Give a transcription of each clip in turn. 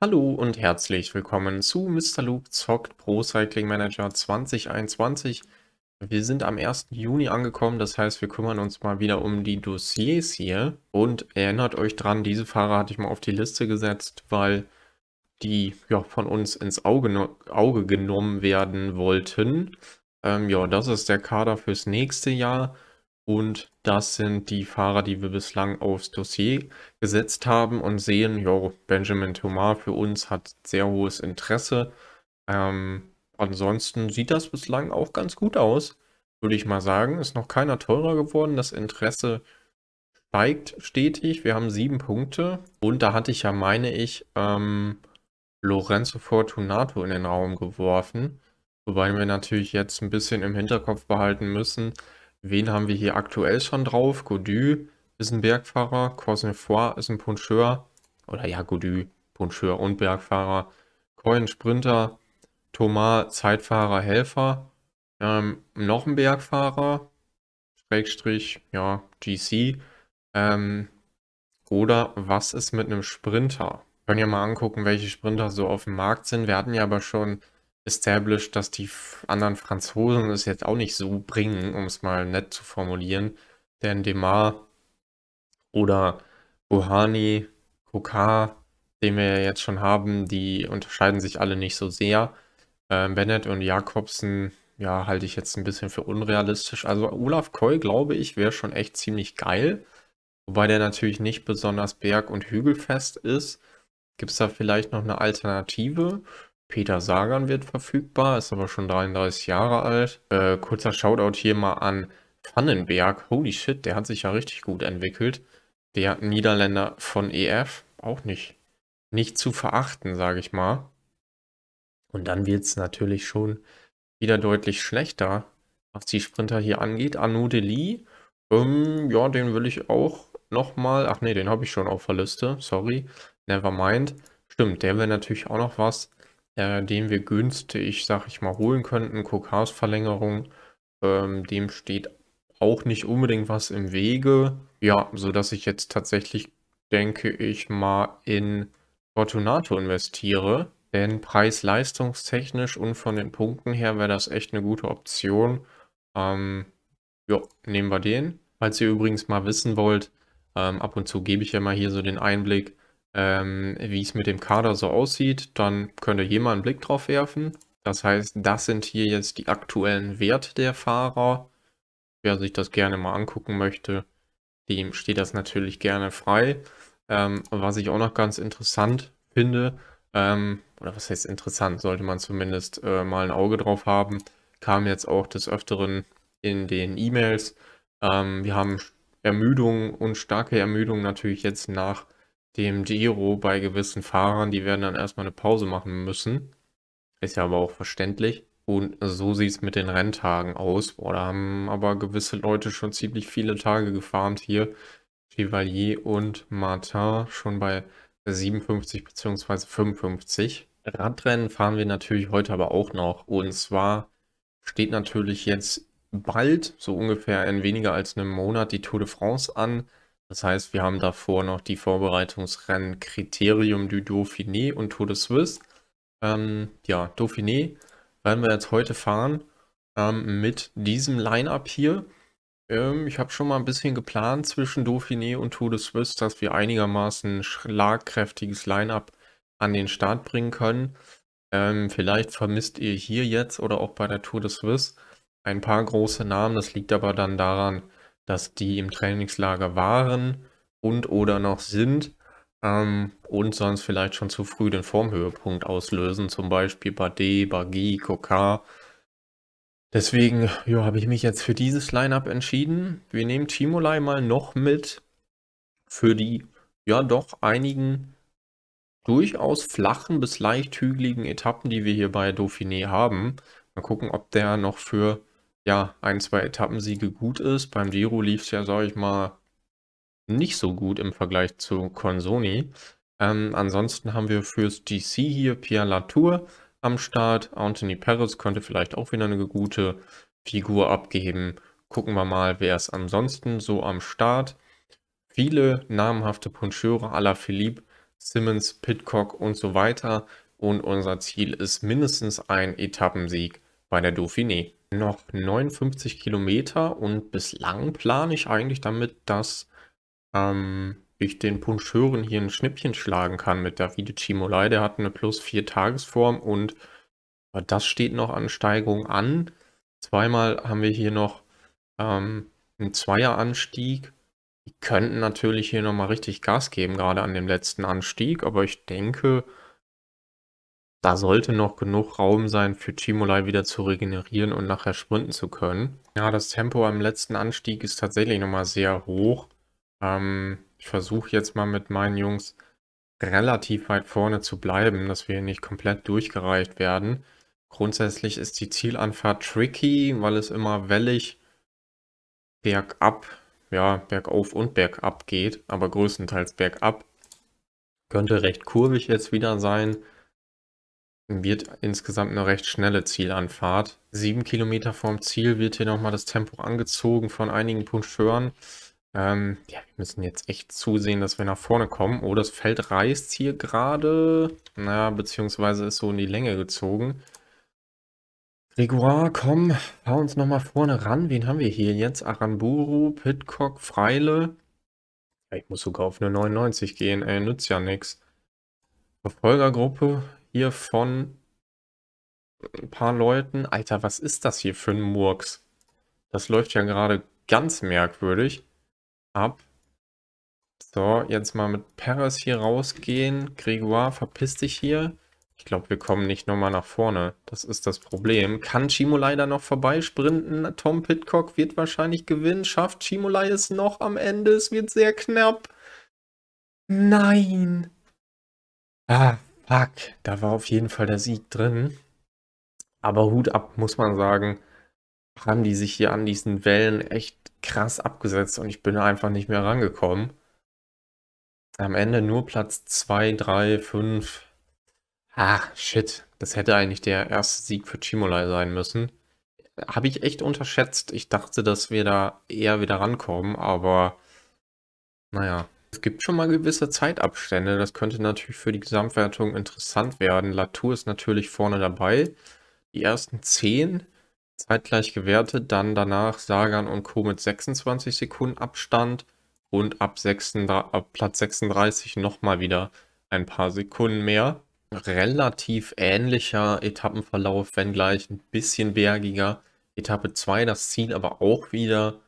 Hallo und herzlich willkommen zu Mr. Luke zockt Pro Cycling Manager 2021. Wir sind am 1. Juni angekommen, das heißt wir kümmern uns mal wieder um die Dossiers hier. Und erinnert euch dran, diese Fahrer hatte ich mal auf die Liste gesetzt, weil die ja, von uns ins Auge, Auge genommen werden wollten. Ähm, ja, das ist der Kader fürs nächste Jahr. Und das sind die Fahrer, die wir bislang aufs Dossier gesetzt haben und sehen, jo, Benjamin Thomas für uns hat sehr hohes Interesse. Ähm, ansonsten sieht das bislang auch ganz gut aus, würde ich mal sagen. Ist noch keiner teurer geworden. Das Interesse steigt stetig. Wir haben sieben Punkte. Und da hatte ich ja, meine ich, ähm, Lorenzo Fortunato in den Raum geworfen. Wobei wir natürlich jetzt ein bisschen im Hinterkopf behalten müssen, Wen haben wir hier aktuell schon drauf? Godu ist ein Bergfahrer, Cosnefoy ist ein Puncheur. Oder ja, Godu, Puncheur und Bergfahrer. Coin Sprinter, Thomas Zeitfahrer, Helfer. Ähm, noch ein Bergfahrer, Schrägstrich, ja, GC. Ähm, oder was ist mit einem Sprinter? Können ja mal angucken, welche Sprinter so auf dem Markt sind. Wir hatten ja aber schon established, dass die anderen Franzosen es jetzt auch nicht so bringen, um es mal nett zu formulieren. Denn Demar oder Bohani, Kokar, den wir jetzt schon haben, die unterscheiden sich alle nicht so sehr. Ähm, Bennett und Jakobsen, ja, halte ich jetzt ein bisschen für unrealistisch. Also Olaf Koi, glaube ich, wäre schon echt ziemlich geil. Wobei der natürlich nicht besonders berg- und hügelfest ist. Gibt es da vielleicht noch eine Alternative? Peter Sagan wird verfügbar, ist aber schon 33 Jahre alt. Äh, kurzer Shoutout hier mal an Pannenberg. Holy shit, der hat sich ja richtig gut entwickelt. Der Niederländer von EF, auch nicht, nicht zu verachten, sage ich mal. Und dann wird es natürlich schon wieder deutlich schlechter, was die Sprinter hier angeht. Arnaud Deli, ähm, ja, den will ich auch nochmal. Ach nee, den habe ich schon auf der Liste, sorry. Nevermind. Stimmt, der wäre natürlich auch noch was äh, den wir günstig, sag ich mal, holen könnten. Kokars-Verlängerung, ähm, dem steht auch nicht unbedingt was im Wege. Ja, so dass ich jetzt tatsächlich, denke ich mal, in Fortunato investiere. Denn preis-leistungstechnisch und von den Punkten her wäre das echt eine gute Option. Ähm, ja, nehmen wir den. Falls ihr übrigens mal wissen wollt, ähm, ab und zu gebe ich ja mal hier so den Einblick, ähm, wie es mit dem Kader so aussieht, dann könnt ihr hier mal einen Blick drauf werfen. Das heißt, das sind hier jetzt die aktuellen Werte der Fahrer. Wer sich das gerne mal angucken möchte, dem steht das natürlich gerne frei. Ähm, was ich auch noch ganz interessant finde, ähm, oder was heißt interessant, sollte man zumindest äh, mal ein Auge drauf haben, kam jetzt auch des Öfteren in den E-Mails. Ähm, wir haben Ermüdung und starke Ermüdung natürlich jetzt nach dem Giro bei gewissen Fahrern, die werden dann erstmal eine Pause machen müssen. Ist ja aber auch verständlich. Und so sieht es mit den Renntagen aus. Boah, da haben aber gewisse Leute schon ziemlich viele Tage gefarmt hier. Chevalier und Martin schon bei 57 bzw. 55. Radrennen fahren wir natürlich heute aber auch noch. Und zwar steht natürlich jetzt bald, so ungefähr in weniger als einem Monat, die Tour de France an. Das heißt, wir haben davor noch die Vorbereitungsrennen Kriterium du Dauphiné und Tour de Suisse. Ähm, ja, Dauphiné werden wir jetzt heute fahren ähm, mit diesem Line-Up hier. Ähm, ich habe schon mal ein bisschen geplant zwischen Dauphiné und Tour de Suisse, dass wir einigermaßen schlagkräftiges Line-Up an den Start bringen können. Ähm, vielleicht vermisst ihr hier jetzt oder auch bei der Tour de Suisse ein paar große Namen. Das liegt aber dann daran, dass die im Trainingslager waren und oder noch sind ähm, und sonst vielleicht schon zu früh den Formhöhepunkt auslösen, zum Beispiel Bade, Bagi, Kokar. Deswegen habe ich mich jetzt für dieses Lineup entschieden. Wir nehmen Chimolai mal noch mit für die ja doch einigen durchaus flachen bis leicht hügeligen Etappen, die wir hier bei Dauphiné haben. Mal gucken, ob der noch für ja, ein, zwei Etappensiege gut ist. Beim Giro lief es ja, sage ich mal, nicht so gut im Vergleich zu Consoni. Ähm, ansonsten haben wir fürs GC hier Pierre Latour am Start. Anthony Perez könnte vielleicht auch wieder eine gute Figur abgeben. Gucken wir mal, wer es ansonsten so am Start. Viele namhafte Puncheure à la Philippe, Simmons, Pitcock und so weiter. Und unser Ziel ist mindestens ein Etappensieg bei der Dauphiné noch 59 Kilometer und bislang plane ich eigentlich damit, dass ähm, ich den Punschören hier ein Schnippchen schlagen kann mit Davide Cimolai. Der hat eine plus 4 Tagesform und äh, das steht noch an Steigung an. Zweimal haben wir hier noch ähm, einen Zweieranstieg. Die könnten natürlich hier nochmal richtig Gas geben, gerade an dem letzten Anstieg, aber ich denke, da sollte noch genug Raum sein, für Chimolai wieder zu regenerieren und nachher sprinten zu können. Ja, das Tempo am letzten Anstieg ist tatsächlich nochmal sehr hoch. Ähm, ich versuche jetzt mal mit meinen Jungs relativ weit vorne zu bleiben, dass wir hier nicht komplett durchgereicht werden. Grundsätzlich ist die Zielanfahrt tricky, weil es immer wellig bergab, ja, bergauf und bergab geht, aber größtenteils bergab. Könnte recht kurvig jetzt wieder sein wird insgesamt eine recht schnelle Zielanfahrt. Sieben Kilometer vorm Ziel wird hier nochmal das Tempo angezogen von einigen Punkteuren. Ähm, ja, wir müssen jetzt echt zusehen, dass wir nach vorne kommen. Oh, das Feld reißt hier gerade. Naja, beziehungsweise ist so in die Länge gezogen. Grégoire, komm, fahr uns nochmal vorne ran. Wen haben wir hier jetzt? Aramburu, Pitcock, Freile. Ja, ich muss sogar auf eine 99 gehen, ey, nützt ja nichts. Verfolgergruppe, hier von ein paar Leuten. Alter, was ist das hier für ein Murks? Das läuft ja gerade ganz merkwürdig ab. So, jetzt mal mit Paris hier rausgehen. Gregoire, verpiss dich hier. Ich glaube, wir kommen nicht nochmal nach vorne. Das ist das Problem. Kann Chimolai da noch vorbeisprinten? Tom Pitcock wird wahrscheinlich gewinnen. Schafft Chimolai es noch am Ende? Es wird sehr knapp. Nein. Ah, Fuck, da war auf jeden Fall der Sieg drin. Aber Hut ab, muss man sagen, haben die sich hier an diesen Wellen echt krass abgesetzt und ich bin einfach nicht mehr rangekommen. Am Ende nur Platz 2, 3, 5. Ah, shit. Das hätte eigentlich der erste Sieg für Chimolai sein müssen. Habe ich echt unterschätzt. Ich dachte, dass wir da eher wieder rankommen, aber naja, es gibt schon mal gewisse Zeitabstände. Das könnte natürlich für die Gesamtwertung interessant werden. Latour ist natürlich vorne dabei. Die ersten 10 zeitgleich gewertet, dann danach Sagan und Co. mit 26 Sekunden Abstand und ab, 36, ab Platz 36 nochmal wieder ein paar Sekunden mehr. Relativ ähnlicher Etappenverlauf, wenngleich ein bisschen bergiger. Etappe 2, das Ziel aber auch wieder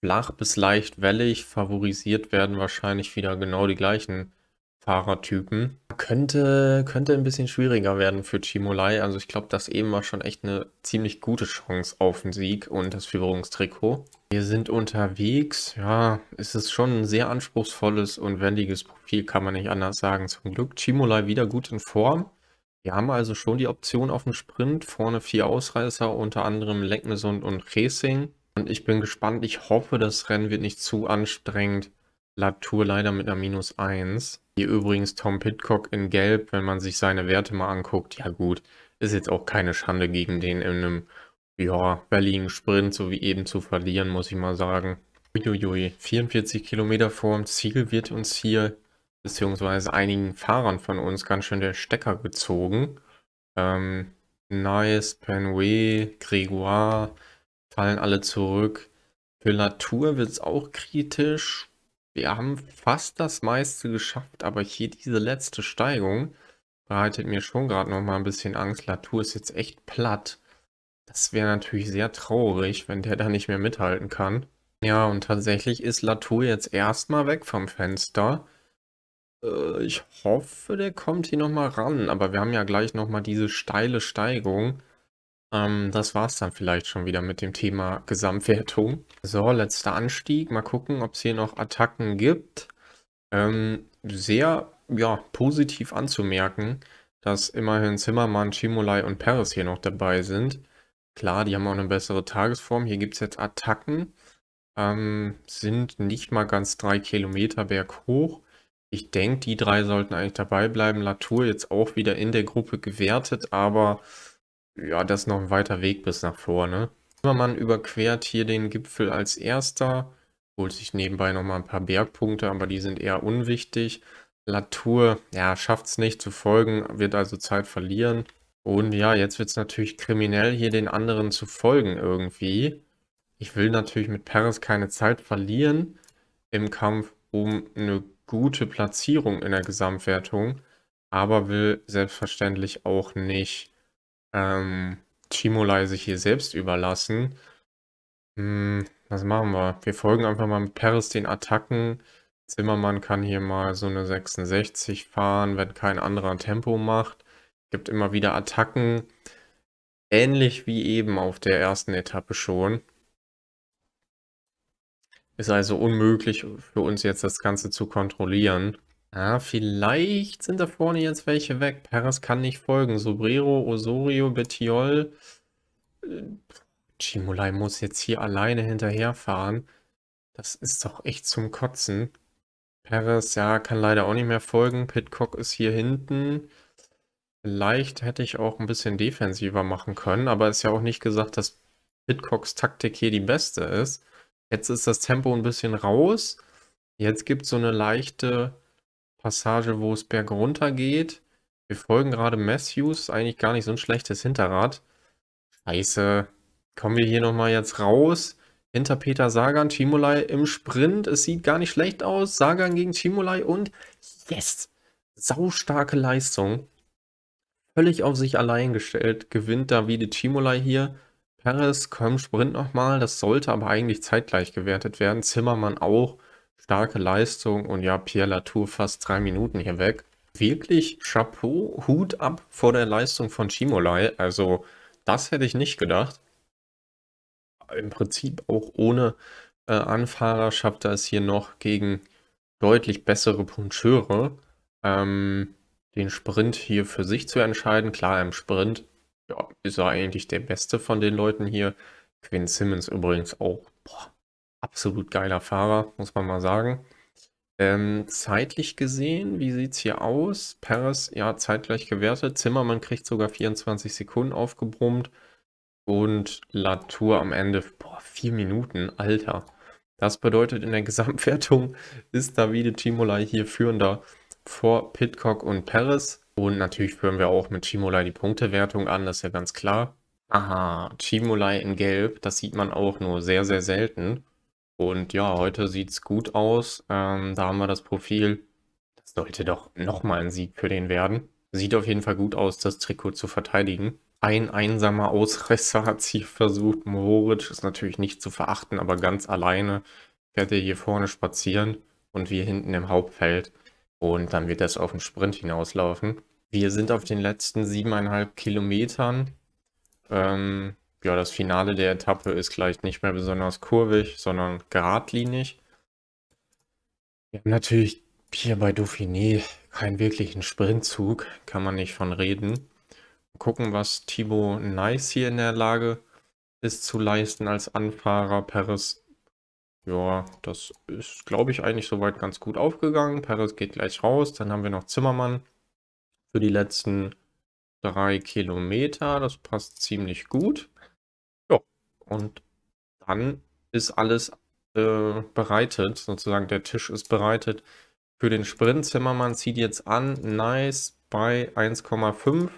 flach bis leicht wellig. Favorisiert werden wahrscheinlich wieder genau die gleichen Fahrertypen. Könnte, könnte ein bisschen schwieriger werden für Chimolai. Also ich glaube, das eben war schon echt eine ziemlich gute Chance auf den Sieg und das Führungstrikot. Wir sind unterwegs. Ja, es ist schon ein sehr anspruchsvolles und wendiges Profil, kann man nicht anders sagen. Zum Glück Chimolai wieder gut in Form. Wir haben also schon die Option auf dem Sprint. Vorne vier Ausreißer, unter anderem Legnesund und Racing. Und ich bin gespannt. Ich hoffe, das Rennen wird nicht zu anstrengend. Latour leider mit einer Minus 1. Hier übrigens Tom Pitcock in Gelb, wenn man sich seine Werte mal anguckt. Ja gut, ist jetzt auch keine Schande gegen den in einem ja, Berlin Sprint, so wie eben zu verlieren, muss ich mal sagen. Uiuiui, 44 Kilometer vor dem Ziel wird uns hier, beziehungsweise einigen Fahrern von uns, ganz schön der Stecker gezogen. Ähm, nice, Penway, Gregoire, fallen alle zurück. Für Latour wird es auch kritisch. Wir haben fast das meiste geschafft, aber hier diese letzte Steigung bereitet mir schon gerade noch mal ein bisschen Angst. Latour ist jetzt echt platt. Das wäre natürlich sehr traurig, wenn der da nicht mehr mithalten kann. Ja, und tatsächlich ist Latour jetzt erstmal weg vom Fenster. Äh, ich hoffe, der kommt hier nochmal ran, aber wir haben ja gleich nochmal diese steile Steigung. Ähm, das war es dann vielleicht schon wieder mit dem Thema Gesamtwertung. So, letzter Anstieg. Mal gucken, ob es hier noch Attacken gibt. Ähm, sehr ja, positiv anzumerken, dass immerhin Zimmermann, Chimolai und Paris hier noch dabei sind. Klar, die haben auch eine bessere Tagesform. Hier gibt es jetzt Attacken. Ähm, sind nicht mal ganz drei Kilometer berghoch. Ich denke, die drei sollten eigentlich dabei bleiben. Latour jetzt auch wieder in der Gruppe gewertet, aber ja, das ist noch ein weiter Weg bis nach vorne. Zimmermann überquert hier den Gipfel als erster, holt sich nebenbei nochmal ein paar Bergpunkte, aber die sind eher unwichtig. Latour, ja, schafft es nicht zu folgen, wird also Zeit verlieren. Und ja, jetzt wird es natürlich kriminell, hier den anderen zu folgen irgendwie. Ich will natürlich mit Paris keine Zeit verlieren im Kampf um eine gute Platzierung in der Gesamtwertung, aber will selbstverständlich auch nicht ähm, Chimolai sich hier selbst überlassen. Hm, was machen wir? Wir folgen einfach mal mit Paris den Attacken. Zimmermann kann hier mal so eine 66 fahren, wenn kein anderer Tempo macht. Gibt immer wieder Attacken. Ähnlich wie eben auf der ersten Etappe schon. Ist also unmöglich für uns jetzt das Ganze zu kontrollieren. Ah, vielleicht sind da vorne jetzt welche weg. Peres kann nicht folgen. Sobrero, Osorio, Betiol. Äh, Chimolai muss jetzt hier alleine hinterherfahren. Das ist doch echt zum Kotzen. Peres, ja, kann leider auch nicht mehr folgen. Pitcock ist hier hinten. Vielleicht hätte ich auch ein bisschen defensiver machen können, aber ist ja auch nicht gesagt, dass Pitcocks Taktik hier die beste ist. Jetzt ist das Tempo ein bisschen raus. Jetzt gibt es so eine leichte Passage, wo es bergunter geht. Wir folgen gerade Matthews. Eigentlich gar nicht so ein schlechtes Hinterrad. Scheiße. Kommen wir hier nochmal jetzt raus. Hinter Peter Sagan, Timolai im Sprint. Es sieht gar nicht schlecht aus. Sagan gegen Timolai und yes! Sau starke Leistung. Völlig auf sich allein gestellt. Gewinnt Davide Timolai hier. Perez, komm, Sprint nochmal. Das sollte aber eigentlich zeitgleich gewertet werden. Zimmermann auch starke Leistung und ja, Pierre Latour fast drei Minuten hier weg. Wirklich Chapeau, Hut ab vor der Leistung von Chimolai. Also, das hätte ich nicht gedacht. Im Prinzip auch ohne äh, Anfahrer schafft er es hier noch gegen deutlich bessere Puncheure, ähm, den Sprint hier für sich zu entscheiden. Klar, im Sprint ja, ist er eigentlich der Beste von den Leuten hier. Quinn Simmons übrigens auch. Boah, absolut geiler Fahrer, muss man mal sagen. Ähm, zeitlich gesehen, wie sieht es hier aus? Paris, ja, zeitgleich gewertet. Zimmermann kriegt sogar 24 Sekunden aufgebrummt. Und Latour am Ende, boah, 4 Minuten, Alter. Das bedeutet, in der Gesamtwertung ist Davide Timolai hier führender vor Pitcock und Paris. Und natürlich führen wir auch mit Timolai die Punktewertung an, das ist ja ganz klar. Aha, Timolai in Gelb, das sieht man auch nur sehr, sehr selten. Und ja, heute sieht es gut aus. Ähm, da haben wir das Profil. Das sollte doch nochmal ein Sieg für den werden. Sieht auf jeden Fall gut aus, das Trikot zu verteidigen. Ein einsamer Ausreißer hat sich versucht. Moritz ist natürlich nicht zu verachten, aber ganz alleine fährt er hier vorne spazieren und wir hinten im Hauptfeld. Und dann wird das auf den Sprint hinauslaufen. Wir sind auf den letzten siebeneinhalb Kilometern. Ähm, ja, das Finale der Etappe ist gleich nicht mehr besonders kurvig, sondern geradlinig. Wir haben natürlich hier bei Dauphiné keinen wirklichen Sprintzug, kann man nicht von reden. Mal gucken, was Thibaut Nice hier in der Lage ist zu leisten als Anfahrer. Paris, ja, das ist, glaube ich, eigentlich soweit ganz gut aufgegangen. Paris geht gleich raus. Dann haben wir noch Zimmermann für die letzten drei Kilometer. Das passt ziemlich gut und dann ist alles äh, bereitet, sozusagen der Tisch ist bereitet für den Sprint. Zimmermann zieht jetzt an, nice bei 1,5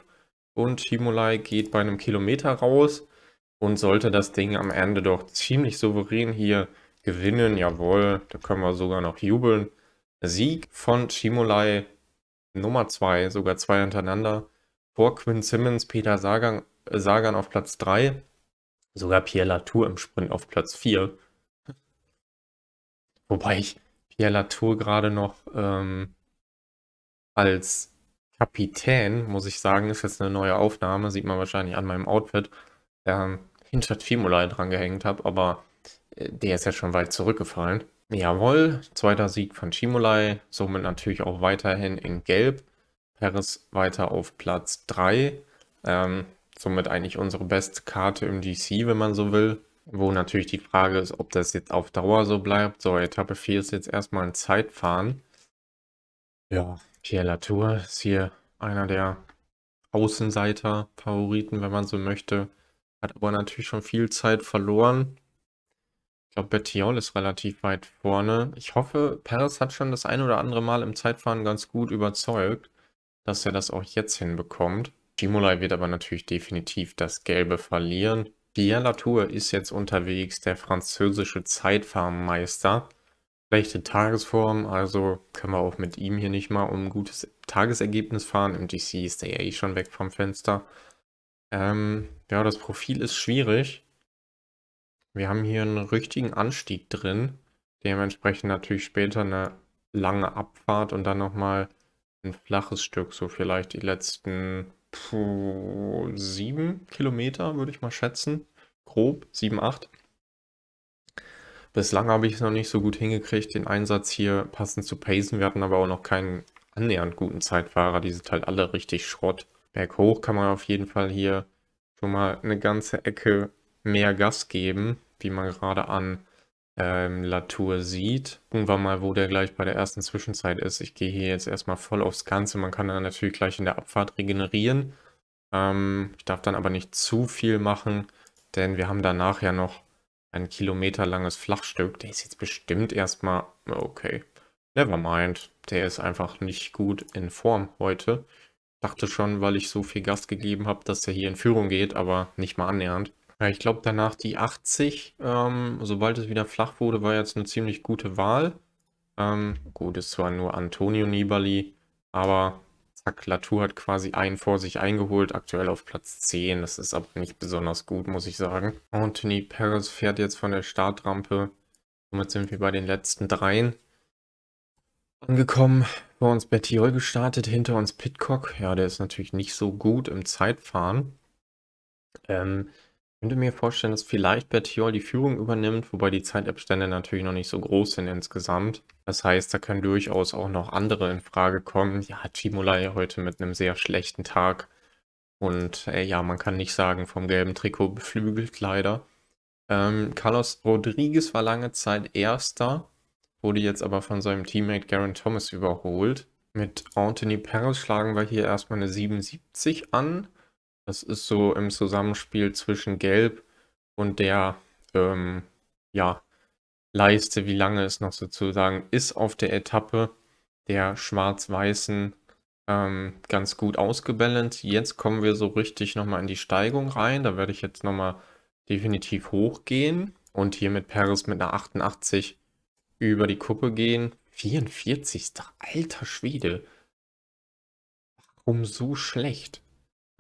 und Himolai geht bei einem Kilometer raus und sollte das Ding am Ende doch ziemlich souverän hier gewinnen. Jawohl, da können wir sogar noch jubeln. Sieg von Shimolai Nummer 2, sogar zwei hintereinander. Vor Quinn Simmons, Peter Sagan, äh, Sagan auf Platz 3. Sogar Pierre Latour im Sprint auf Platz 4. Wobei ich Pierre Latour gerade noch ähm, als Kapitän, muss ich sagen, ist jetzt eine neue Aufnahme, sieht man wahrscheinlich an meinem Outfit, ähm, hinter Fimulai dran gehängt habe, aber äh, der ist ja schon weit zurückgefallen. Jawohl, zweiter Sieg von Chimolai, somit natürlich auch weiterhin in Gelb. Paris weiter auf Platz 3. Ähm, somit eigentlich unsere beste Karte im GC, wenn man so will. Wo natürlich die Frage ist, ob das jetzt auf Dauer so bleibt. So, Etappe 4 ist jetzt erstmal ein Zeitfahren. Ja, Pierre Latour ist hier einer der Außenseiter-Favoriten, wenn man so möchte. Hat aber natürlich schon viel Zeit verloren. Ich glaube, Bettiol ist relativ weit vorne. Ich hoffe, Paris hat schon das ein oder andere Mal im Zeitfahren ganz gut überzeugt, dass er das auch jetzt hinbekommt. Stimuli wird aber natürlich definitiv das Gelbe verlieren. Pierre Latour ist jetzt unterwegs, der französische Zeitfahrmeister. Schlechte Tagesform, also können wir auch mit ihm hier nicht mal um ein gutes Tagesergebnis fahren. Im GC ist er ja eh schon weg vom Fenster. Ähm, ja, das Profil ist schwierig. Wir haben hier einen richtigen Anstieg drin. Dementsprechend natürlich später eine lange Abfahrt und dann nochmal ein flaches Stück, so vielleicht die letzten puh, sieben Kilometer, würde ich mal schätzen. Grob, sieben, acht. Bislang habe ich es noch nicht so gut hingekriegt, den Einsatz hier passend zu pacen. Wir hatten aber auch noch keinen annähernd guten Zeitfahrer. Die sind halt alle richtig Schrott. Berghoch kann man auf jeden Fall hier schon mal eine ganze Ecke mehr Gas geben, wie man gerade an ähm, Latour sieht. Gucken wir mal, wo der gleich bei der ersten Zwischenzeit ist. Ich gehe hier jetzt erstmal voll aufs Ganze. Man kann dann natürlich gleich in der Abfahrt regenerieren. Ähm, ich darf dann aber nicht zu viel machen, denn wir haben danach ja noch ein kilometerlanges Flachstück. Der ist jetzt bestimmt erstmal... Okay, never mind. Der ist einfach nicht gut in Form heute. Ich Dachte schon, weil ich so viel Gas gegeben habe, dass der hier in Führung geht, aber nicht mal annähernd. Ja, ich glaube danach die 80, ähm, sobald es wieder flach wurde, war jetzt eine ziemlich gute Wahl. Ähm, gut, ist zwar nur Antonio Nibali, aber zack, Latour hat quasi einen vor sich eingeholt, aktuell auf Platz 10. Das ist aber nicht besonders gut, muss ich sagen. Anthony Perez fährt jetzt von der Startrampe. Somit sind wir bei den letzten dreien angekommen. Vor uns Bettiol gestartet, hinter uns Pitcock. Ja, der ist natürlich nicht so gut im Zeitfahren. Ähm, ich könnte mir vorstellen, dass vielleicht Bertiol die Führung übernimmt, wobei die Zeitabstände natürlich noch nicht so groß sind insgesamt. Das heißt, da können durchaus auch noch andere in Frage kommen. Ja, Chimolai heute mit einem sehr schlechten Tag. Und äh, ja, man kann nicht sagen, vom gelben Trikot beflügelt leider. Ähm, Carlos Rodriguez war lange Zeit Erster, wurde jetzt aber von seinem Teammate Garen Thomas überholt. Mit Anthony Perez schlagen wir hier erstmal eine 77 an. Das ist so im Zusammenspiel zwischen Gelb und der ähm, ja, Leiste, wie lange es noch sozusagen ist auf der Etappe der schwarz-weißen ähm, ganz gut ausgebalanced. Jetzt kommen wir so richtig nochmal in die Steigung rein. Da werde ich jetzt nochmal definitiv hochgehen und hier mit Paris mit einer 88 über die Kuppe gehen. 44. Alter Schwede. Warum so schlecht?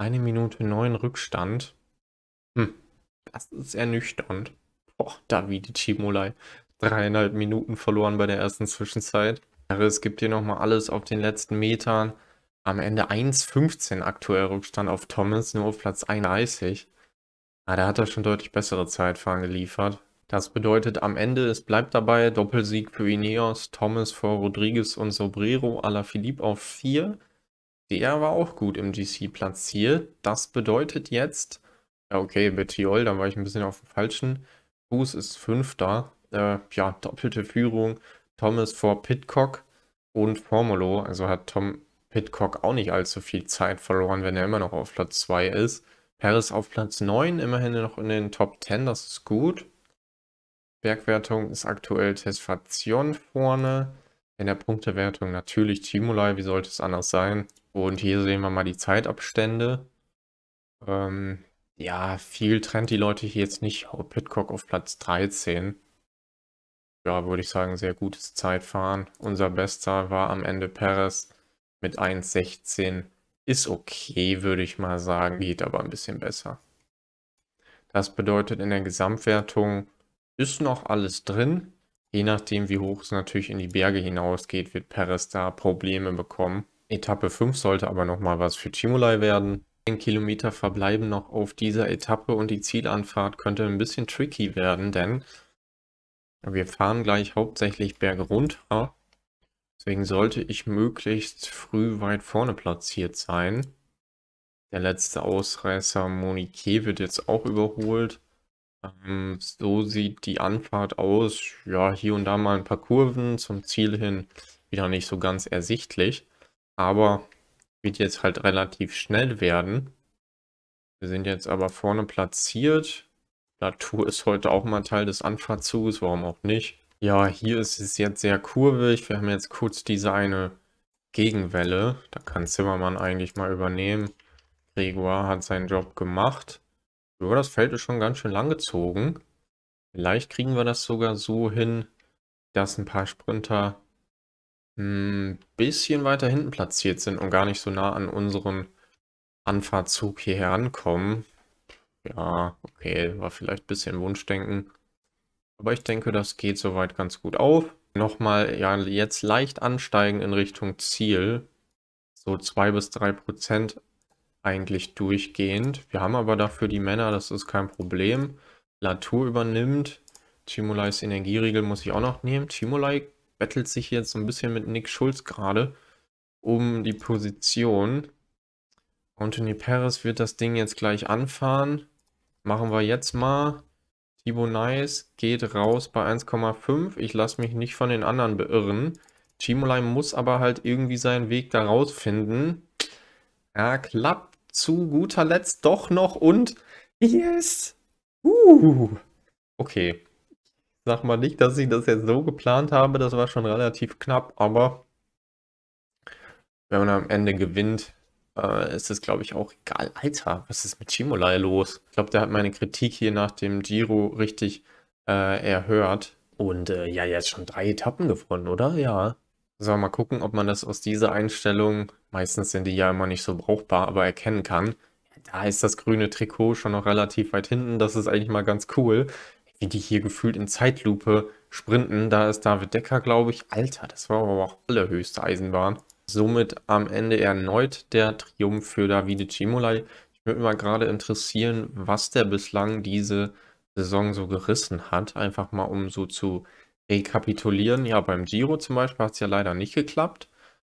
Eine Minute neun Rückstand. Hm, das ist ernüchternd. Boah, Davide Cimolai. Dreieinhalb Minuten verloren bei der ersten Zwischenzeit. Es gibt hier nochmal alles auf den letzten Metern. Am Ende 1,15 aktuell Rückstand auf Thomas, nur auf Platz 31. Ah, da hat er schon deutlich bessere Zeitfahren geliefert. Das bedeutet am Ende, es bleibt dabei, Doppelsieg für Ineos, Thomas vor Rodriguez und Sobrero, Alaphilippe auf 4. Der war auch gut im GC platziert. Das bedeutet jetzt, ja okay, mit Betiol, da war ich ein bisschen auf dem falschen. Fuß ist Fünfter. Äh, ja, doppelte Führung. Thomas vor Pitcock und Formolo. Also hat Tom Pitcock auch nicht allzu viel Zeit verloren, wenn er immer noch auf Platz 2 ist. Paris auf Platz 9, immerhin noch in den Top 10, das ist gut. Bergwertung ist aktuell Tesfation vorne. In der Punktewertung natürlich Timulai, wie sollte es anders sein? Und hier sehen wir mal die Zeitabstände. Ähm, ja, viel trennt die Leute hier jetzt nicht. Oh, Pitcock auf Platz 13. Ja, würde ich sagen, sehr gutes Zeitfahren. Unser Bester war am Ende Perez mit 1,16. Ist okay, würde ich mal sagen, geht aber ein bisschen besser. Das bedeutet, in der Gesamtwertung ist noch alles drin. Je nachdem, wie hoch es natürlich in die Berge hinausgeht, wird Perez da Probleme bekommen. Etappe 5 sollte aber nochmal was für Chimolai werden. 10 Kilometer verbleiben noch auf dieser Etappe und die Zielanfahrt könnte ein bisschen tricky werden, denn wir fahren gleich hauptsächlich bergunter. Deswegen sollte ich möglichst früh weit vorne platziert sein. Der letzte Ausreißer Monique wird jetzt auch überholt. Ähm, so sieht die Anfahrt aus. Ja, hier und da mal ein paar Kurven zum Ziel hin. Wieder nicht so ganz ersichtlich. Aber wird jetzt halt relativ schnell werden. Wir sind jetzt aber vorne platziert. Natur ist heute auch mal Teil des Anfahrtzuges, warum auch nicht. Ja, hier ist es jetzt sehr kurvig. Wir haben jetzt kurz diese eine Gegenwelle. Da kann Zimmermann eigentlich mal übernehmen. Gregoire hat seinen Job gemacht. Ja, das Feld ist schon ganz schön lang gezogen. Vielleicht kriegen wir das sogar so hin, dass ein paar Sprinter ein bisschen weiter hinten platziert sind und gar nicht so nah an unseren Anfahrtzug hier herankommen. Ja, okay, war vielleicht ein bisschen Wunschdenken. Aber ich denke, das geht soweit ganz gut auf. Nochmal, ja, jetzt leicht ansteigen in Richtung Ziel. So 2 bis 3 Prozent eigentlich durchgehend. Wir haben aber dafür die Männer, das ist kein Problem. Latour übernimmt. Timolais Energieriegel muss ich auch noch nehmen. Timolai bettelt sich jetzt so ein bisschen mit Nick Schulz gerade um die Position. Anthony Perez wird das Ding jetzt gleich anfahren. Machen wir jetzt mal. Thibaut Nice geht raus bei 1,5. Ich lasse mich nicht von den anderen beirren. Chimolai muss aber halt irgendwie seinen Weg da rausfinden. Er klappt zu guter Letzt doch noch und yes! Uh. Okay, sag mal nicht, dass ich das jetzt so geplant habe. Das war schon relativ knapp, aber wenn man am Ende gewinnt, äh, ist es, glaube ich, auch egal. Alter, was ist mit Chimolai los? Ich glaube, der hat meine Kritik hier nach dem Giro richtig äh, erhört. Und äh, ja, jetzt schon drei Etappen gewonnen, oder? Ja. So, mal gucken, ob man das aus dieser Einstellung, meistens sind die ja immer nicht so brauchbar, aber erkennen kann. Da ist das grüne Trikot schon noch relativ weit hinten. Das ist eigentlich mal ganz cool wie die hier gefühlt in Zeitlupe sprinten. Da ist David Decker, glaube ich. Alter, das war aber auch allerhöchste Eisenbahn. Somit am Ende erneut der Triumph für Davide Cimolai. Ich würde mal gerade interessieren, was der bislang diese Saison so gerissen hat. Einfach mal, um so zu rekapitulieren. Ja, beim Giro zum Beispiel hat es ja leider nicht geklappt.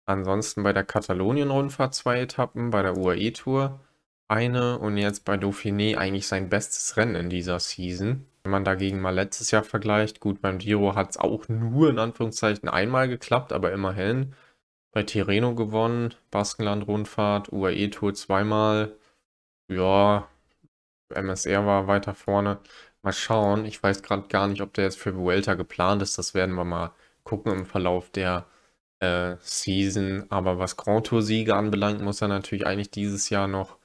Ansonsten bei der Katalonien-Rundfahrt zwei Etappen, bei der UAE-Tour eine und jetzt bei Dauphiné eigentlich sein bestes Rennen in dieser Season. Wenn man dagegen mal letztes Jahr vergleicht, gut, beim Giro hat es auch nur in Anführungszeichen einmal geklappt, aber immerhin bei Tirreno gewonnen, Baskenland-Rundfahrt, UAE-Tour zweimal. Ja, MSR war weiter vorne. Mal schauen. Ich weiß gerade gar nicht, ob der jetzt für Vuelta geplant ist. Das werden wir mal gucken im Verlauf der äh, Season. Aber was Grand Tour-Siege anbelangt, muss er natürlich eigentlich dieses Jahr noch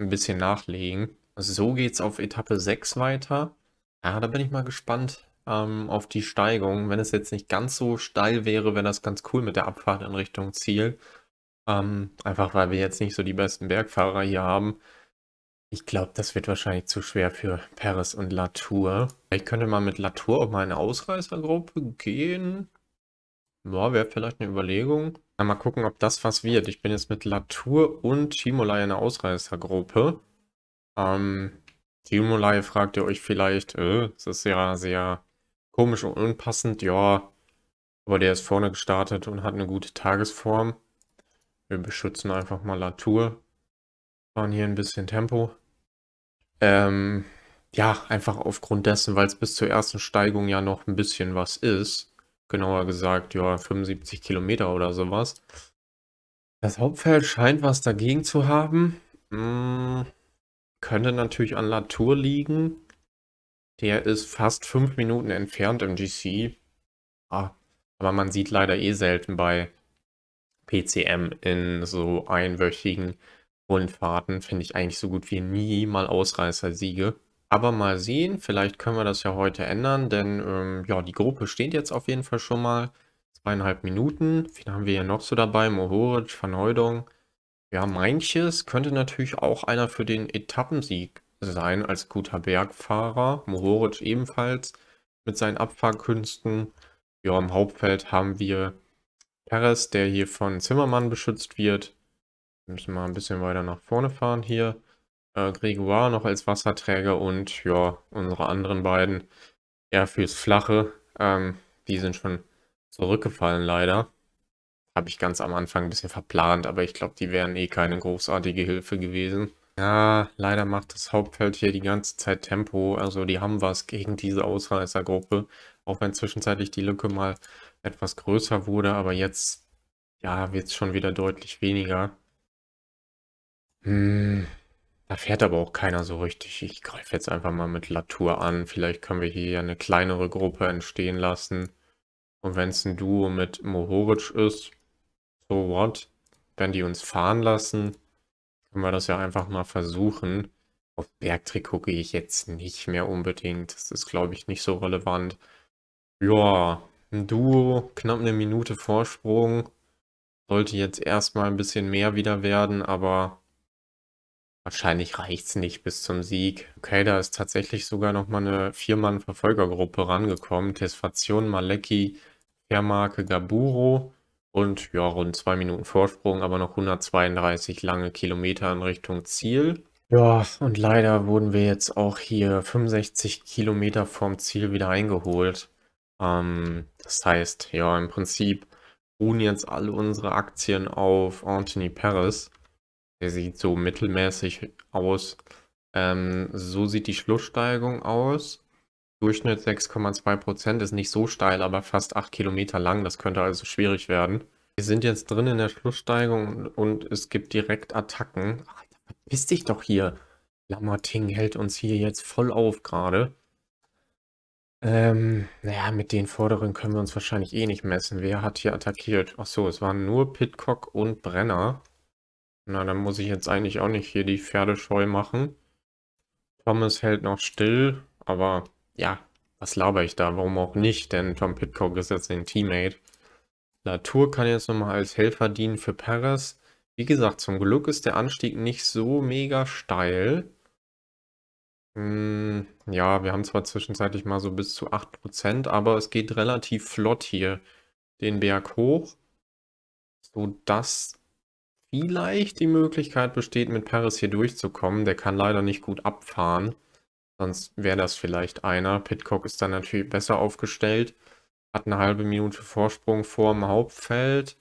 ein bisschen nachlegen. So geht es auf Etappe 6 weiter. Ja, da bin ich mal gespannt ähm, auf die Steigung. Wenn es jetzt nicht ganz so steil wäre, wäre das ganz cool mit der Abfahrt in Richtung Ziel. Ähm, einfach weil wir jetzt nicht so die besten Bergfahrer hier haben. Ich glaube, das wird wahrscheinlich zu schwer für Paris und Latour. Ich könnte mal mit Latour auch mal eine Ausreißergruppe gehen. Ja, wäre vielleicht eine Überlegung. Ja, mal gucken, ob das was wird. Ich bin jetzt mit Latour und Chimolai in der Ausreißergruppe. Ähm, Stimuli fragt ihr euch vielleicht, äh, das ist ja sehr komisch und unpassend, ja, aber der ist vorne gestartet und hat eine gute Tagesform. Wir beschützen einfach mal Latour, fahren hier ein bisschen Tempo. Ähm, ja, einfach aufgrund dessen, weil es bis zur ersten Steigung ja noch ein bisschen was ist. Genauer gesagt, ja, 75 Kilometer oder sowas. Das Hauptfeld scheint was dagegen zu haben. Hm, könnte natürlich an Latour liegen. Der ist fast fünf Minuten entfernt im GC. Ah, aber man sieht leider eh selten bei PCM in so einwöchigen Rundfahrten. Finde ich eigentlich so gut wie nie mal Ausreißersiege. Aber mal sehen, vielleicht können wir das ja heute ändern, denn ähm, ja, die Gruppe steht jetzt auf jeden Fall schon mal. Zweieinhalb Minuten. Wen haben wir hier noch so dabei? Mohoric, Verneudung. Ja, manches könnte natürlich auch einer für den Etappensieg sein als guter Bergfahrer. Mohoric ebenfalls mit seinen Abfahrkünsten. Ja, im Hauptfeld haben wir Perez, der hier von Zimmermann beschützt wird. Wir müssen mal ein bisschen weiter nach vorne fahren hier. Äh, Gregoire noch als Wasserträger und ja, unsere anderen beiden eher fürs Flache. Ähm, die sind schon zurückgefallen leider. Habe ich ganz am Anfang ein bisschen verplant, aber ich glaube, die wären eh keine großartige Hilfe gewesen. Ja, leider macht das Hauptfeld hier die ganze Zeit Tempo. Also die haben was gegen diese Ausreißergruppe. Auch wenn zwischenzeitlich die Lücke mal etwas größer wurde, aber jetzt ja, wird es schon wieder deutlich weniger. Hm, da fährt aber auch keiner so richtig. Ich greife jetzt einfach mal mit Latour an. Vielleicht können wir hier eine kleinere Gruppe entstehen lassen. Und wenn es ein Duo mit Mohoric ist, so what? Wenn die uns fahren lassen, können wir das ja einfach mal versuchen. Auf Bergtrick gucke ich jetzt nicht mehr unbedingt. Das ist, glaube ich, nicht so relevant. Ja, ein Duo, knapp eine Minute Vorsprung. Sollte jetzt erstmal ein bisschen mehr wieder werden, aber wahrscheinlich reicht es nicht bis zum Sieg. Okay, da ist tatsächlich sogar nochmal eine Viermann-Verfolgergruppe rangekommen. Tesfation, Maleki, Vermarke, Gaburo. Und ja, rund zwei Minuten Vorsprung, aber noch 132 lange Kilometer in Richtung Ziel. Ja, und leider wurden wir jetzt auch hier 65 Kilometer vom Ziel wieder eingeholt. Ähm, das heißt, ja, im Prinzip ruhen jetzt alle unsere Aktien auf Anthony Paris. Der sieht so mittelmäßig aus. Ähm, so sieht die Schlusssteigung aus. Durchschnitt 6,2 Prozent ist nicht so steil, aber fast 8 Kilometer lang. Das könnte also schwierig werden. Wir sind jetzt drin in der Schlusssteigung und es gibt direkt Attacken. Ach, verpiss dich doch hier. Lamarting hält uns hier jetzt voll auf gerade. Ähm, naja, mit den vorderen können wir uns wahrscheinlich eh nicht messen. Wer hat hier attackiert? Achso, es waren nur Pitcock und Brenner. Na, dann muss ich jetzt eigentlich auch nicht hier die Pferde scheu machen. Thomas hält noch still, aber ja, was laber ich da? Warum auch nicht? Denn Tom Pitcock ist jetzt ein Teammate. Latour kann jetzt nochmal als Helfer dienen für Perez. Wie gesagt, zum Glück ist der Anstieg nicht so mega steil. Hm, ja, wir haben zwar zwischenzeitlich mal so bis zu 8%, aber es geht relativ flott hier den Berg hoch, sodass vielleicht die Möglichkeit besteht, mit Paris hier durchzukommen. Der kann leider nicht gut abfahren. Sonst wäre das vielleicht einer. Pitcock ist dann natürlich besser aufgestellt. Hat eine halbe Minute Vorsprung vor dem Hauptfeld.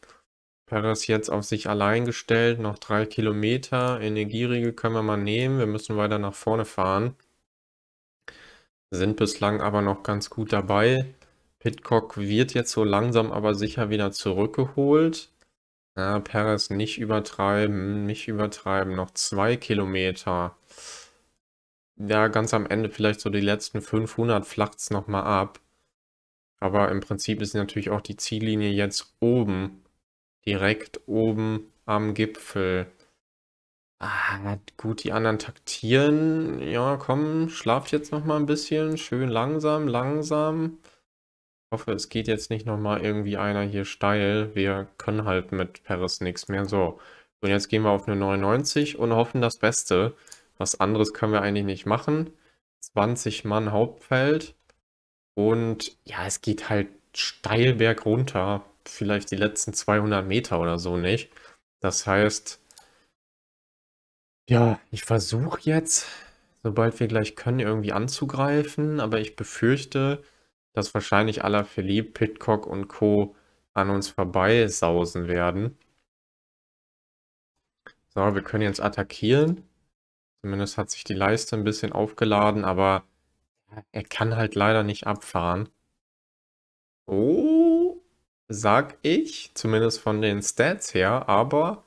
Perez jetzt auf sich allein gestellt. Noch drei Kilometer. Energieriegel können wir mal nehmen. Wir müssen weiter nach vorne fahren. Sind bislang aber noch ganz gut dabei. Pitcock wird jetzt so langsam aber sicher wieder zurückgeholt. Na, Perez nicht übertreiben, nicht übertreiben. Noch zwei Kilometer ja, ganz am Ende vielleicht so die letzten 500 flacht es nochmal ab. Aber im Prinzip ist natürlich auch die Ziellinie jetzt oben. Direkt oben am Gipfel. Ah, gut, die anderen taktieren. Ja, komm, schlaft jetzt nochmal ein bisschen. Schön langsam, langsam. Ich hoffe, es geht jetzt nicht nochmal irgendwie einer hier steil. Wir können halt mit Paris nichts mehr. So, und jetzt gehen wir auf eine 99 und hoffen das Beste. Was anderes können wir eigentlich nicht machen. 20 Mann Hauptfeld. Und ja, es geht halt steil berg runter. Vielleicht die letzten 200 Meter oder so nicht. Das heißt, ja, ich versuche jetzt, sobald wir gleich können, irgendwie anzugreifen. Aber ich befürchte, dass wahrscheinlich Philippe, Pitcock und Co. an uns vorbei sausen werden. So, wir können jetzt attackieren. Zumindest hat sich die Leiste ein bisschen aufgeladen, aber er kann halt leider nicht abfahren. Oh, sag ich, zumindest von den Stats her, aber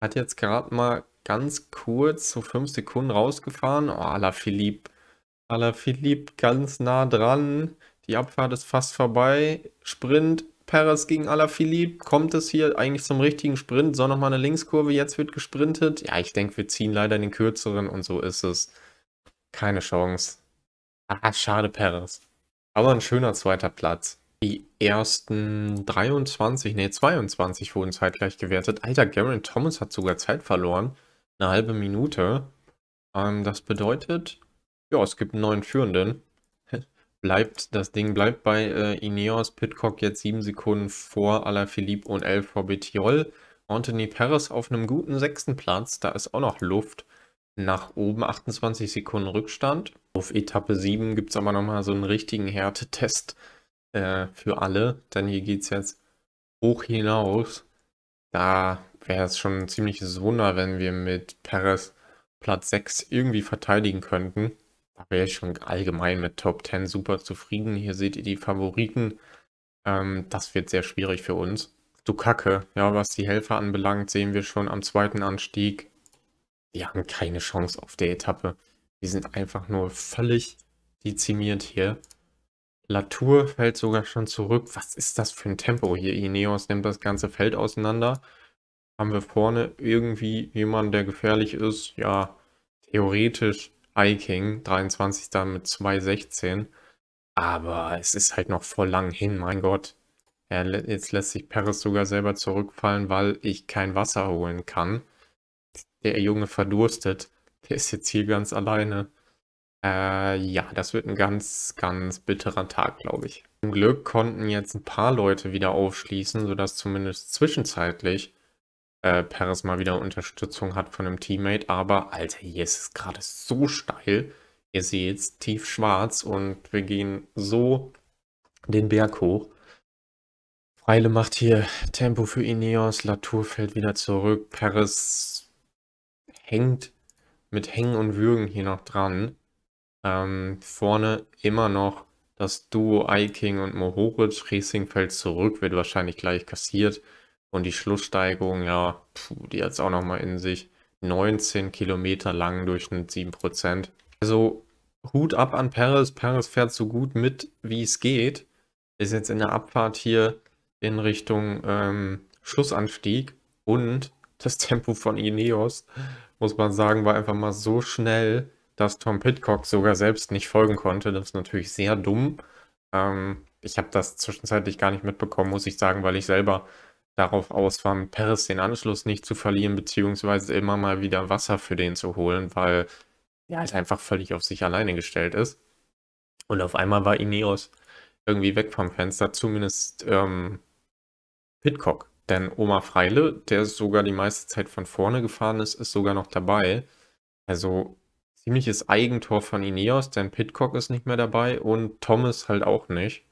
hat jetzt gerade mal ganz kurz so fünf Sekunden rausgefahren. Oh, Alaphilippe, Alaphilippe ganz nah dran. Die Abfahrt ist fast vorbei. Sprint, Perez gegen Alaphilippe. Kommt es hier eigentlich zum richtigen Sprint? Soll nochmal eine Linkskurve, jetzt wird gesprintet. Ja, ich denke, wir ziehen leider den kürzeren und so ist es. Keine Chance. Ah, schade, Perez. Aber ein schöner zweiter Platz. Die ersten 23, nee, 22 wurden zeitgleich gewertet. Alter, Garen Thomas hat sogar Zeit verloren. Eine halbe Minute. Ähm, das bedeutet, ja, es gibt einen neuen Führenden bleibt, das Ding bleibt bei äh, Ineos. Pitcock jetzt 7 Sekunden vor Alaphilippe und El Forbetiol. Anthony Perez auf einem guten sechsten Platz. Da ist auch noch Luft nach oben. 28 Sekunden Rückstand. Auf Etappe 7 gibt es aber nochmal so einen richtigen Härtetest äh, für alle. Denn hier geht es jetzt hoch hinaus. Da wäre es schon ein ziemliches Wunder, wenn wir mit Perez Platz 6 irgendwie verteidigen könnten aber jetzt schon allgemein mit Top 10 super zufrieden. Hier seht ihr die Favoriten. Ähm, das wird sehr schwierig für uns. Du Kacke. Ja, was die Helfer anbelangt, sehen wir schon am zweiten Anstieg. Die haben keine Chance auf der Etappe. Die sind einfach nur völlig dezimiert hier. Latour fällt sogar schon zurück. Was ist das für ein Tempo hier? Ineos nimmt das ganze Feld auseinander. Haben wir vorne irgendwie jemanden, der gefährlich ist? Ja, theoretisch Hiking, 23 dann mit 2,16. Aber es ist halt noch voll lang hin, mein Gott. Ja, jetzt lässt sich Paris sogar selber zurückfallen, weil ich kein Wasser holen kann. Der Junge verdurstet. Der ist jetzt hier ganz alleine. Äh, ja, das wird ein ganz, ganz bitterer Tag, glaube ich. Zum Glück konnten jetzt ein paar Leute wieder aufschließen, sodass zumindest zwischenzeitlich äh, Perez mal wieder Unterstützung hat von einem Teammate. Aber, Alter, hier ist es gerade so steil. Ihr seht es tief schwarz und wir gehen so den Berg hoch. Freile macht hier Tempo für Ineos, Latour fällt wieder zurück, Perez hängt mit Hängen und Würgen hier noch dran. Ähm, vorne immer noch das Duo Iking und Mohoric. Racing fällt zurück, wird wahrscheinlich gleich kassiert. Und die Schlusssteigung, ja, puh, die hat es auch nochmal in sich. 19 Kilometer lang, durch einen 7%. Also Hut ab an Paris. Paris fährt so gut mit, wie es geht. Ist jetzt in der Abfahrt hier in Richtung ähm, Schlussanstieg. Und das Tempo von Ineos, muss man sagen, war einfach mal so schnell, dass Tom Pitcock sogar selbst nicht folgen konnte. Das ist natürlich sehr dumm. Ähm, ich habe das zwischenzeitlich gar nicht mitbekommen, muss ich sagen, weil ich selber darauf aus waren, Paris den Anschluss nicht zu verlieren, beziehungsweise immer mal wieder Wasser für den zu holen, weil er halt einfach völlig auf sich alleine gestellt ist. Und auf einmal war Ineos irgendwie weg vom Fenster, zumindest ähm, Pitcock. Denn Oma Freile, der sogar die meiste Zeit von vorne gefahren ist, ist sogar noch dabei. Also ziemliches Eigentor von Ineos, denn Pitcock ist nicht mehr dabei und Thomas halt auch nicht.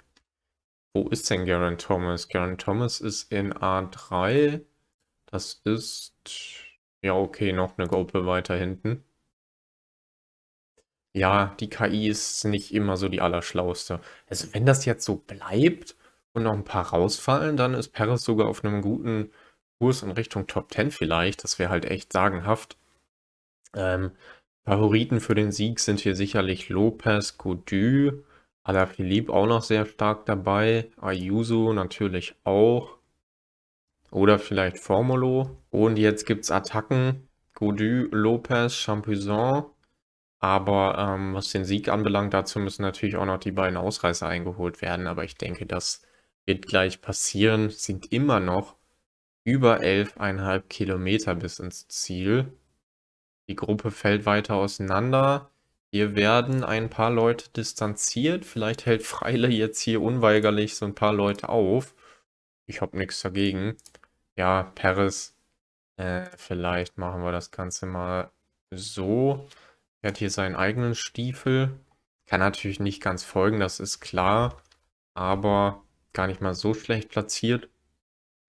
Wo ist denn Garen Thomas? Garen Thomas ist in A3. Das ist... Ja, okay, noch eine Gruppe weiter hinten. Ja, die KI ist nicht immer so die allerschlauste. Also wenn das jetzt so bleibt und noch ein paar rausfallen, dann ist Paris sogar auf einem guten Kurs in Richtung Top 10 vielleicht. Das wäre halt echt sagenhaft. Ähm, Favoriten für den Sieg sind hier sicherlich Lopez, Godu, Alaphilippe auch noch sehr stark dabei. Ayuso natürlich auch. Oder vielleicht Formolo. Und jetzt gibt es Attacken. Godu, Lopez, Champuzan. Aber ähm, was den Sieg anbelangt, dazu müssen natürlich auch noch die beiden Ausreißer eingeholt werden. Aber ich denke, das wird gleich passieren. Es sind immer noch über 11,5 Kilometer bis ins Ziel. Die Gruppe fällt weiter auseinander. Hier werden ein paar Leute distanziert. Vielleicht hält Freile jetzt hier unweigerlich so ein paar Leute auf. Ich habe nichts dagegen. Ja, Paris. Äh, vielleicht machen wir das Ganze mal so. Er hat hier seinen eigenen Stiefel. Kann natürlich nicht ganz folgen, das ist klar. Aber gar nicht mal so schlecht platziert.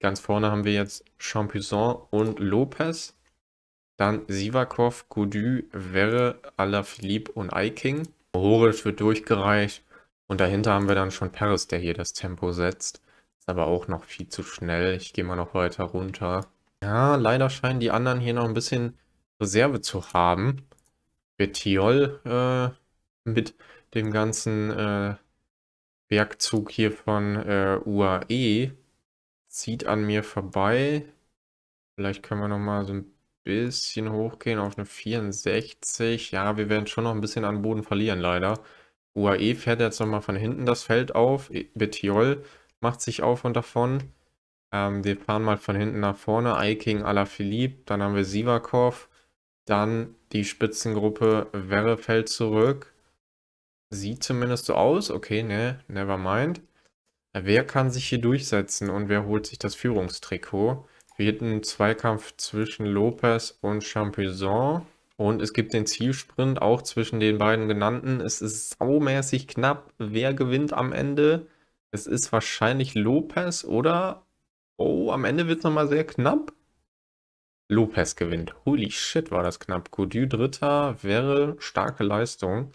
Ganz vorne haben wir jetzt Champison und Lopez. Dann Sivakov, Goudy, Verre, Alaphilippe und Eiking. Horisch wird durchgereicht. Und dahinter haben wir dann schon Paris, der hier das Tempo setzt. Ist aber auch noch viel zu schnell. Ich gehe mal noch weiter runter. Ja, leider scheinen die anderen hier noch ein bisschen Reserve zu haben. Betiol äh, mit dem ganzen äh, Bergzug hier von äh, UAE zieht an mir vorbei. Vielleicht können wir noch mal so ein bisschen hochgehen auf eine 64. Ja, wir werden schon noch ein bisschen an Boden verlieren, leider. UAE fährt jetzt nochmal von hinten das Feld auf. Betiol macht sich auf und davon. Ähm, wir fahren mal von hinten nach vorne. Aiking, Alaphilippe, dann haben wir Sivakov. Dann die Spitzengruppe Werre fällt zurück. Sieht zumindest so aus. Okay, ne, never mind. Wer kann sich hier durchsetzen und wer holt sich das Führungstrikot? jeden Zweikampf zwischen Lopez und Champison. Und es gibt den Zielsprint auch zwischen den beiden genannten. Es ist saumäßig knapp. Wer gewinnt am Ende? Es ist wahrscheinlich Lopez, oder? Oh, am Ende wird es nochmal sehr knapp. Lopez gewinnt. Holy shit, war das knapp. Godieu Dritter wäre starke Leistung.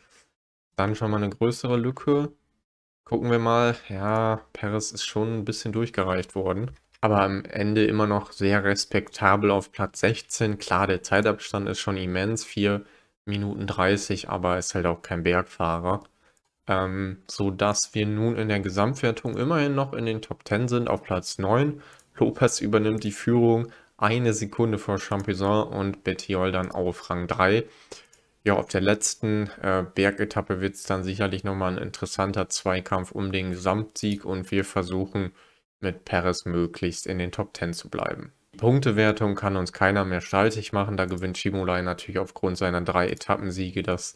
Dann schon mal eine größere Lücke. Gucken wir mal. Ja, Paris ist schon ein bisschen durchgereicht worden aber am Ende immer noch sehr respektabel auf Platz 16. Klar, der Zeitabstand ist schon immens, 4 Minuten 30, aber ist halt auch kein Bergfahrer. Ähm, so dass wir nun in der Gesamtwertung immerhin noch in den Top 10 sind, auf Platz 9. Lopez übernimmt die Führung eine Sekunde vor Champison und Bettiol dann auf Rang 3. Ja, auf der letzten äh, Bergetappe wird es dann sicherlich nochmal ein interessanter Zweikampf um den Gesamtsieg und wir versuchen mit Paris möglichst in den Top 10 zu bleiben. Die Punktewertung kann uns keiner mehr streitig machen. Da gewinnt Schimolai natürlich aufgrund seiner drei Etappensiege das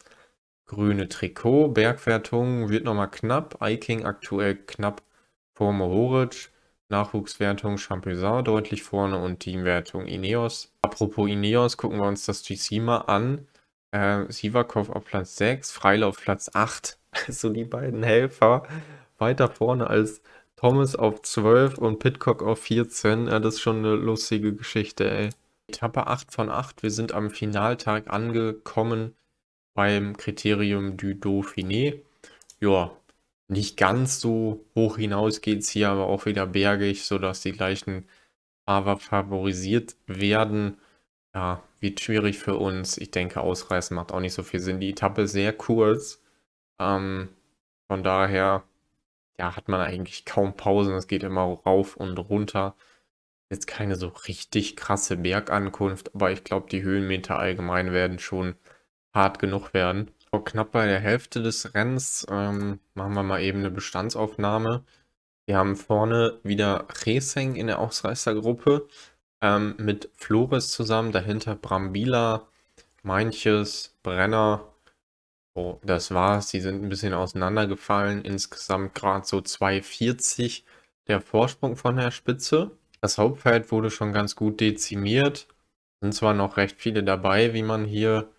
grüne Trikot. Bergwertung wird nochmal knapp. Iking aktuell knapp vor Mohoric. Nachwuchswertung Champusat deutlich vorne und Teamwertung Ineos. Apropos Ineos, gucken wir uns das GC mal an. Äh, Sivakov auf Platz 6, Freilauf Platz 8. Also die beiden Helfer weiter vorne als Thomas auf 12 und Pitcock auf 14. Ja, das ist schon eine lustige Geschichte, ey. Etappe 8 von 8. Wir sind am Finaltag angekommen beim Kriterium du Dauphiné. Ja, nicht ganz so hoch hinaus geht es hier, aber auch wieder bergig, sodass die gleichen Fahrer favorisiert werden. Ja, wird schwierig für uns. Ich denke, ausreißen macht auch nicht so viel Sinn. Die Etappe ist sehr kurz. Ähm, von daher ja, hat man eigentlich kaum Pausen. Es geht immer rauf und runter. Jetzt keine so richtig krasse Bergankunft, aber ich glaube, die Höhenmeter allgemein werden schon hart genug werden. So knapp bei der Hälfte des Rennens ähm, machen wir mal eben eine Bestandsaufnahme. Wir haben vorne wieder Reseng in der Ausreißergruppe ähm, mit Flores zusammen, dahinter Brambila, Manches, Brenner, so, oh, das war's. Die sind ein bisschen auseinandergefallen. Insgesamt gerade so 2,40 der Vorsprung von der Spitze. Das Hauptfeld wurde schon ganz gut dezimiert. Sind zwar noch recht viele dabei, wie man hier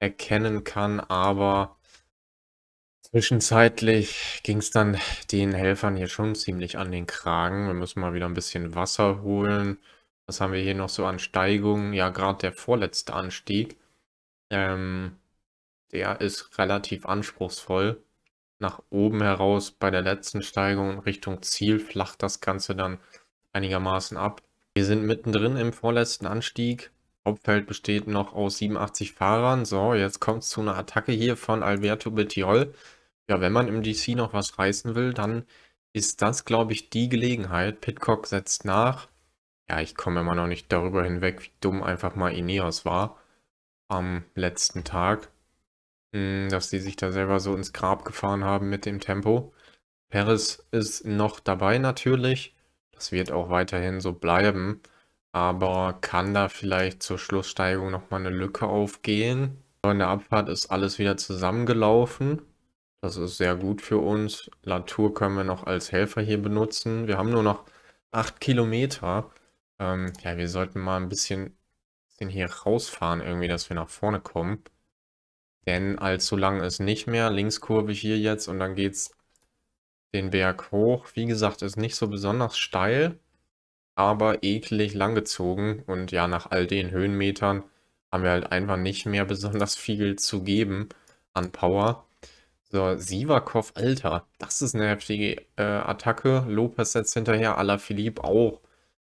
erkennen kann, aber zwischenzeitlich ging es dann den Helfern hier schon ziemlich an den Kragen. Wir müssen mal wieder ein bisschen Wasser holen. Was haben wir hier noch so an Steigungen? Ja, gerade der vorletzte Anstieg. Ähm, der ist relativ anspruchsvoll. Nach oben heraus bei der letzten Steigung Richtung Ziel flacht das Ganze dann einigermaßen ab. Wir sind mittendrin im vorletzten Anstieg. Hauptfeld besteht noch aus 87 Fahrern. So, jetzt kommt es zu einer Attacke hier von Alberto Bettiol. Ja, wenn man im DC noch was reißen will, dann ist das, glaube ich, die Gelegenheit. Pitcock setzt nach. Ja, ich komme immer noch nicht darüber hinweg, wie dumm einfach mal Ineos war am letzten Tag. Hm, dass sie sich da selber so ins Grab gefahren haben mit dem Tempo. Paris ist noch dabei natürlich. Das wird auch weiterhin so bleiben. Aber kann da vielleicht zur Schlusssteigung nochmal eine Lücke aufgehen? In der Abfahrt ist alles wieder zusammengelaufen. Das ist sehr gut für uns. Latour können wir noch als Helfer hier benutzen. Wir haben nur noch 8 Kilometer. Ähm, ja, wir sollten mal ein bisschen, bisschen hier rausfahren irgendwie, dass wir nach vorne kommen. Denn allzu lang ist nicht mehr. Linkskurve hier jetzt und dann geht es den Berg hoch. Wie gesagt, ist nicht so besonders steil, aber eklig langgezogen. Und ja, nach all den Höhenmetern haben wir halt einfach nicht mehr besonders viel zu geben an Power. So, Sivakov, Alter, das ist eine heftige äh, Attacke. Lopez setzt hinterher, Alaphilippe auch.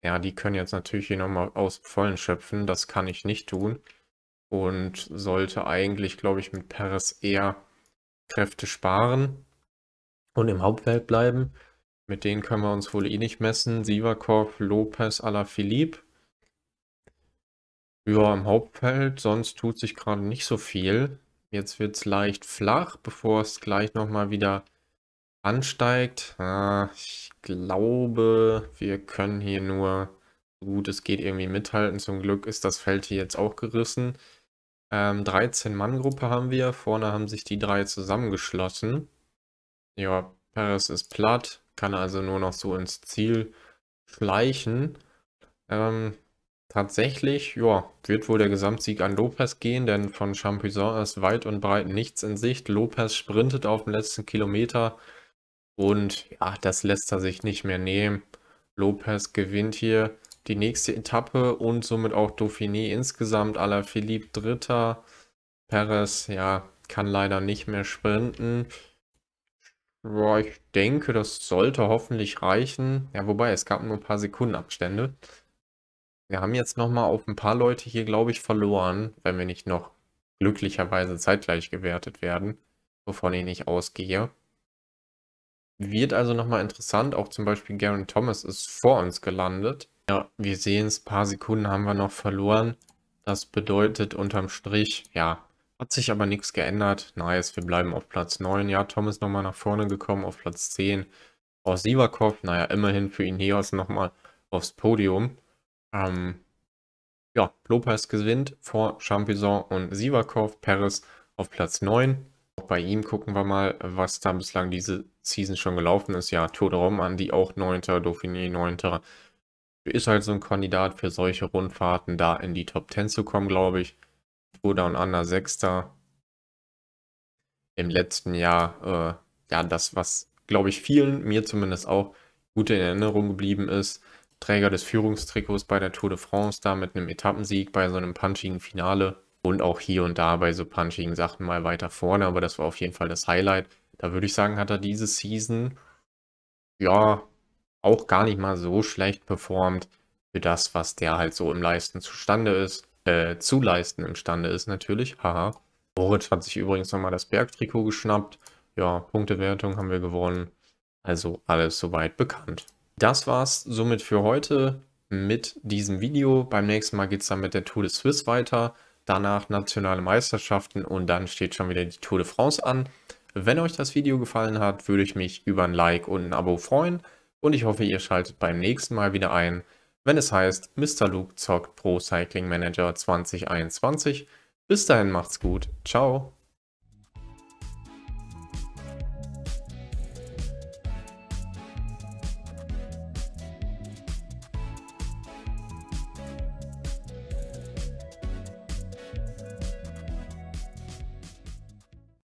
Ja, die können jetzt natürlich hier nochmal aus Vollen schöpfen. Das kann ich nicht tun und sollte eigentlich, glaube ich, mit Paris eher Kräfte sparen und im Hauptfeld bleiben. Mit denen können wir uns wohl eh nicht messen. Sivakov, Lopez, Alaphilippe. Ja, im Hauptfeld, sonst tut sich gerade nicht so viel. Jetzt wird es leicht flach, bevor es gleich nochmal wieder ansteigt. Ah, ich glaube, wir können hier nur, so gut es geht, irgendwie mithalten. Zum Glück ist das Feld hier jetzt auch gerissen. Ähm, 13-Mann-Gruppe haben wir. Vorne haben sich die drei zusammengeschlossen. Ja, Paris ist platt, kann also nur noch so ins Ziel schleichen. Ähm, tatsächlich, ja, wird wohl der Gesamtsieg an Lopez gehen, denn von Champuisant ist weit und breit nichts in Sicht. Lopez sprintet auf dem letzten Kilometer und ja, das lässt er sich nicht mehr nehmen. Lopez gewinnt hier die nächste Etappe und somit auch Dauphiné insgesamt. Aller Philippe Dritter. Perez, ja, kann leider nicht mehr sprinten. Ja, ich denke, das sollte hoffentlich reichen. Ja, wobei, es gab nur ein paar Sekundenabstände. Wir haben jetzt nochmal auf ein paar Leute hier, glaube ich, verloren, wenn wir nicht noch glücklicherweise zeitgleich gewertet werden, wovon ich nicht ausgehe. Wird also nochmal interessant, auch zum Beispiel Garen Thomas ist vor uns gelandet. Ja, wir sehen es, ein paar Sekunden haben wir noch verloren. Das bedeutet unterm Strich, ja, hat sich aber nichts geändert. Nice, wir bleiben auf Platz 9. Ja, Tom ist nochmal nach vorne gekommen auf Platz 10. Aus Sivakov, naja, immerhin für ihn hier Ineos nochmal aufs Podium. Ähm, ja, Lopez gewinnt vor Champison und Sivakov, Paris auf Platz 9. Auch bei ihm gucken wir mal, was da bislang diese Season schon gelaufen ist. Ja, Tour de Rome an auch 9. Dauphiné 9 ist halt so ein Kandidat für solche Rundfahrten, da in die Top 10 zu kommen, glaube ich. Bruder und Anna Sechster. Im letzten Jahr, äh, ja, das, was, glaube ich, vielen, mir zumindest auch, gut in Erinnerung geblieben ist. Träger des Führungstrikots bei der Tour de France, da mit einem Etappensieg bei so einem punchigen Finale und auch hier und da bei so punchigen Sachen mal weiter vorne, aber das war auf jeden Fall das Highlight. Da würde ich sagen, hat er diese Season, ja, auch gar nicht mal so schlecht performt für das, was der halt so im Leisten zustande ist, äh, zu leisten imstande ist natürlich. Haha. Boric hat sich übrigens nochmal das Bergtrikot geschnappt. Ja, Punktewertung haben wir gewonnen. Also alles soweit bekannt. Das war's somit für heute mit diesem Video. Beim nächsten Mal geht es dann mit der Tour de Suisse weiter, danach nationale Meisterschaften und dann steht schon wieder die Tour de France an. Wenn euch das Video gefallen hat, würde ich mich über ein Like und ein Abo freuen und ich hoffe, ihr schaltet beim nächsten Mal wieder ein, wenn es heißt, Mr. Luke zockt Pro Cycling Manager 2021. Bis dahin macht's gut. Ciao.